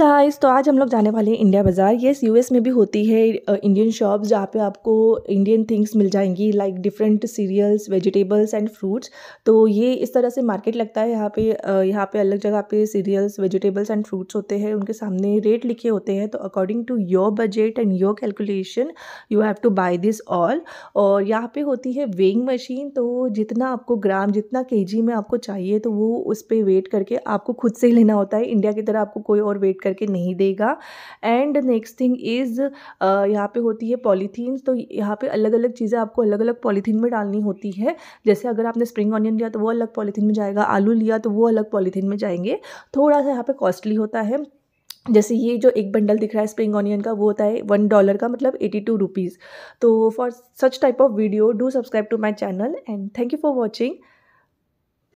हाँ इस तो आज हम लोग जाने वाले हैं इंडिया बाज़ार येस यूएस में भी होती है इंडियन शॉप्स जहाँ पे आपको इंडियन थिंग्स मिल जाएंगी like different cereals vegetables and fruits तो ये इस तरह से मार्केट लगता है यहाँ पे यहाँ पे अलग जगह पे सीरियल्स वेजिटेबल्स एंड फ्रूट्स होते हैं उनके सामने रेट लिखे होते हैं तो according to your budget and your calculation you have to buy this all और यहाँ पर होती है वेइंग मशीन तो जितना आपको ग्राम जितना के में आपको चाहिए तो वो उस पर वेट करके आपको खुद से ही लेना होता है इंडिया की तरह आपको कोई और वेट करके नहीं देगा एंड नेक्स्ट थिंग इज़ यहाँ पे होती है पॉलीथीन तो यहाँ पे अलग अलग चीज़ें आपको अलग अलग पॉलीथीन में डालनी होती है जैसे अगर आपने स्प्रिंग ऑनियन लिया तो वो अलग पॉलीथीन में जाएगा आलू लिया तो वो अलग पॉलीथीन में जाएंगे थोड़ा सा यहाँ पर कॉस्टली होता है जैसे ये जो एक बंडल दिख रहा है स्प्रिंग ऑनियन का वो होता है वन डॉलर का मतलब एटी टू रुपीज़ तो for such type of video do subscribe to my channel and thank you for watching